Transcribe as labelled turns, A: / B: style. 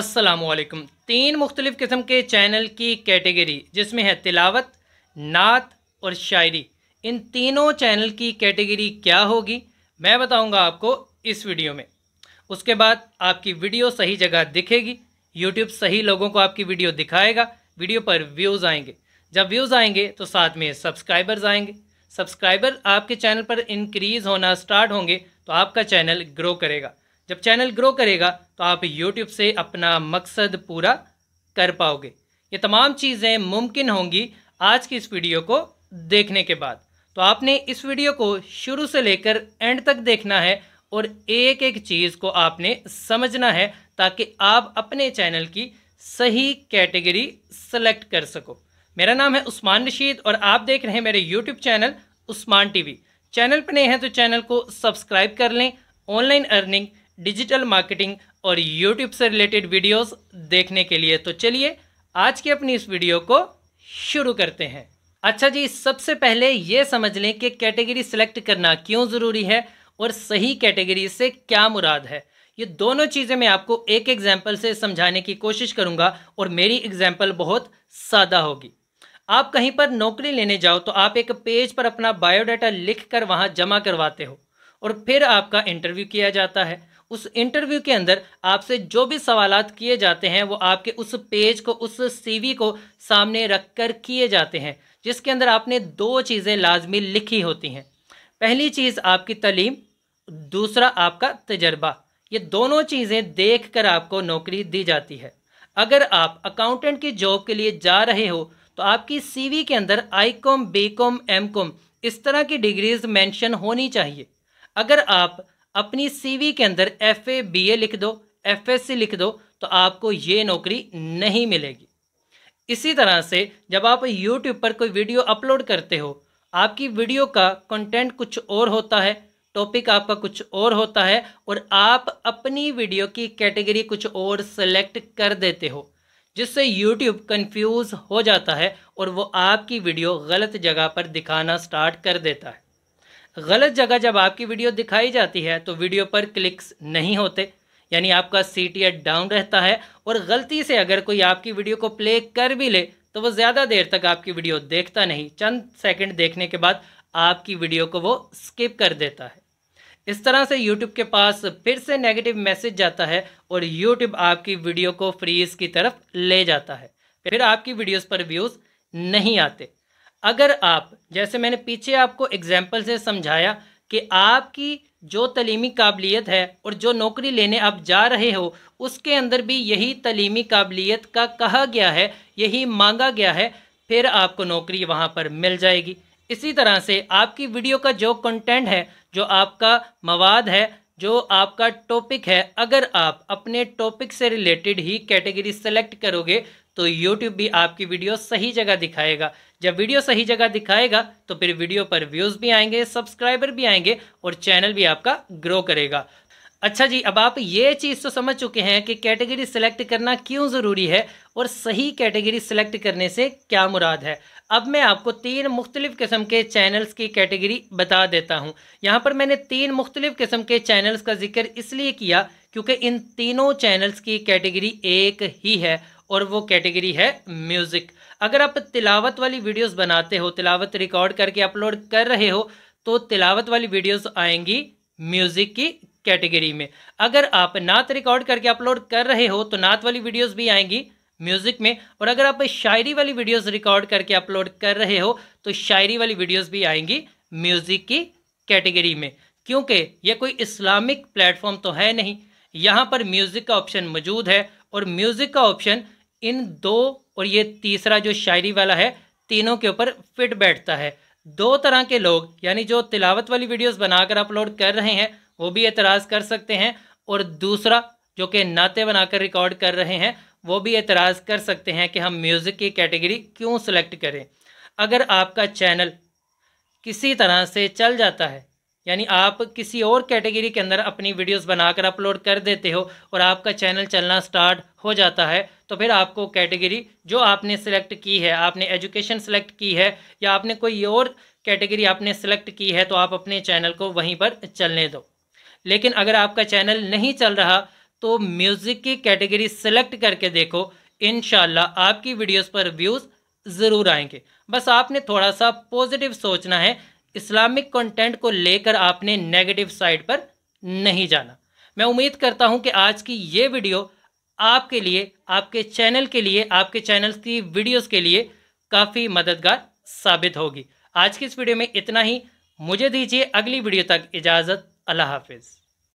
A: असलकम तीन मुख्तलिफ़ किस्म के चैनल की कैटेगरी जिसमें है तिलावत नात और शायरी इन तीनों चैनल की कैटेगरी क्या होगी मैं बताऊंगा आपको इस वीडियो में उसके बाद आपकी वीडियो सही जगह दिखेगी यूट्यूब सही लोगों को आपकी वीडियो दिखाएगा वीडियो पर व्यूज़ आएंगे जब व्यूज़ आएंगे तो साथ में सब्सक्राइबर्स आएंगे सब्सक्राइबर आपके चैनल पर इंक्रीज़ होना स्टार्ट होंगे तो आपका चैनल ग्रो करेगा जब चैनल ग्रो करेगा तो आप यूट्यूब से अपना मकसद पूरा कर पाओगे ये तमाम चीज़ें मुमकिन होंगी आज की इस वीडियो को देखने के बाद तो आपने इस वीडियो को शुरू से लेकर एंड तक देखना है और एक एक चीज़ को आपने समझना है ताकि आप अपने चैनल की सही कैटेगरी सेलेक्ट कर सको मेरा नाम है उस्मान रशीद और आप देख रहे हैं मेरे YouTube channel Usman TV channel पर नए हैं तो चैनल को सब्सक्राइब कर लें ऑनलाइन अर्निंग डिजिटल मार्केटिंग और यूट्यूब से रिलेटेड वीडियोस देखने के लिए तो चलिए आज की अपनी इस वीडियो को शुरू करते हैं अच्छा जी सबसे पहले ये समझ लें कि कैटेगरी सेलेक्ट करना क्यों ज़रूरी है और सही कैटेगरी से क्या मुराद है ये दोनों चीज़ें मैं आपको एक एग्जाम्पल से समझाने की कोशिश करूँगा और मेरी एग्जाम्पल बहुत सादा होगी आप कहीं पर नौकरी लेने जाओ तो आप एक पेज पर अपना बायोडाटा लिख कर वहाँ जमा करवाते हो और फिर आपका इंटरव्यू किया जाता है उस इंटरव्यू के अंदर आपसे जो भी सवाल किए जाते हैं वो आपके उस पेज को उस सी को सामने रख कर किए जाते हैं जिसके अंदर आपने दो चीज़ें लाजमी लिखी होती हैं पहली चीज़ आपकी तलीम दूसरा आपका तजर्बा ये दोनों चीज़ें देख कर आपको नौकरी दी जाती है अगर आप अकाउंटेंट की जॉब के लिए जा रहे हो तो आपकी सीवी के अंदर I com B com M com इस तरह की डिग्रीज मेंशन होनी चाहिए अगर आप अपनी सीवी के अंदर एफ ए बी ए लिख दो एफ एस सी लिख दो तो आपको ये नौकरी नहीं मिलेगी इसी तरह से जब आप यूट्यूब पर कोई वीडियो अपलोड करते हो आपकी वीडियो का कंटेंट कुछ और होता है टॉपिक आपका कुछ और होता है और आप अपनी वीडियो की कैटेगरी कुछ और सेलेक्ट कर देते हो जिससे यूट्यूब कंफ्यूज हो जाता है और वो आपकी वीडियो गलत जगह पर दिखाना स्टार्ट कर देता है गलत जगह जब आपकी वीडियो दिखाई जाती है तो वीडियो पर क्लिक्स नहीं होते यानी आपका सी टी डाउन रहता है और गलती से अगर कोई आपकी वीडियो को प्ले कर भी ले तो वो ज़्यादा देर तक आपकी वीडियो देखता नहीं चंद सेकंड देखने के बाद आपकी वीडियो को वो स्किप कर देता है इस तरह से YouTube के पास फिर से नेगेटिव मैसेज जाता है और YouTube आपकी वीडियो को फ्रीज की तरफ ले जाता है फिर आपकी वीडियोस पर व्यूज़ नहीं आते अगर आप जैसे मैंने पीछे आपको एग्जाम्पल से समझाया कि आपकी जो तलीमी काबिलियत है और जो नौकरी लेने आप जा रहे हो उसके अंदर भी यही तलीमी काबिलियत का कहा गया है यही मांगा गया है फिर आपको नौकरी वहाँ पर मिल जाएगी इसी तरह से आपकी वीडियो का जो कंटेंट है जो आपका मवाद है जो आपका टॉपिक है अगर आप अपने टॉपिक से रिलेटेड ही कैटेगरी सेलेक्ट करोगे तो यूट्यूब भी आपकी वीडियो सही जगह दिखाएगा जब वीडियो सही जगह दिखाएगा तो फिर वीडियो पर व्यूज़ भी आएंगे सब्सक्राइबर भी आएंगे और चैनल भी आपका ग्रो करेगा अच्छा जी अब आप ये चीज़ तो समझ चुके हैं कि कैटेगरी सिलेक्ट करना क्यों ज़रूरी है और सही कैटेगरी सिलेक्ट करने से क्या मुराद है अब मैं आपको तीन मुख्तलिफ़ किस्म के चैनल्स की कैटेगरी बता देता हूँ यहाँ पर मैंने तीन मुख्तलिफ़ किस्म के चैनल्स का जिक्र इसलिए किया क्योंकि इन तीनों चैनल्स की कैटेगरी एक ही है और वो कैटेगरी है म्यूज़िक अगर आप तिलावत वाली वीडियोस बनाते हो तिलावत रिकॉर्ड करके अपलोड कर रहे हो तो तिलावत वाली वीडियोस आएंगी म्यूज़िक की कैटेगरी में अगर आप नात रिकॉर्ड करके अपलोड कर रहे हो तो नात वाली वीडियोस भी आएंगी म्यूज़िक में और अगर आप शायरी वाली वीडियोस रिकॉर्ड करके अपलोड कर रहे हो तो शायरी वाली वीडियोस भी आएंगी म्यूज़िक की कैटेगरी में क्योंकि यह कोई इस्लामिक प्लेटफॉर्म तो है नहीं यहाँ पर म्यूज़िक का ऑप्शन मौजूद है और म्यूज़िक का ऑप्शन इन दो और ये तीसरा जो शायरी वाला है तीनों के ऊपर फिट बैठता है दो तरह के लोग यानी जो तिलावत वाली वीडियोस बनाकर अपलोड कर रहे हैं वो भी एतराज़ कर सकते हैं और दूसरा जो कि नाते बनाकर रिकॉर्ड कर रहे हैं वो भी एतराज़ कर सकते हैं कि हम म्यूज़िक की कैटेगरी क्यों सेलेक्ट करें अगर आपका चैनल किसी तरह से चल जाता है यानी आप किसी और कैटेगरी के अंदर अपनी वीडियोस बनाकर अपलोड कर देते हो और आपका चैनल चलना स्टार्ट हो जाता है तो फिर आपको कैटेगरी जो आपने सेलेक्ट की है आपने एजुकेशन सेलेक्ट की है या आपने कोई और कैटेगरी आपने सेलेक्ट की है तो आप अपने चैनल को वहीं पर चलने दो लेकिन अगर आपका चैनल नहीं चल रहा तो म्यूज़िक की कैटेगरी सेलेक्ट करके देखो इन आपकी वीडियोज़ पर व्यूज़ ज़रूर आएंगे बस आपने थोड़ा सा पॉजिटिव सोचना है इस्लामिक कंटेंट को लेकर आपने नेगेटिव साइड पर नहीं जाना मैं उम्मीद करता हूं कि आज की ये वीडियो आपके लिए आपके चैनल के लिए आपके चैनल की वीडियोस के लिए काफ़ी मददगार साबित होगी आज की इस वीडियो में इतना ही मुझे दीजिए अगली वीडियो तक इजाज़त अल्लाह हाफिज़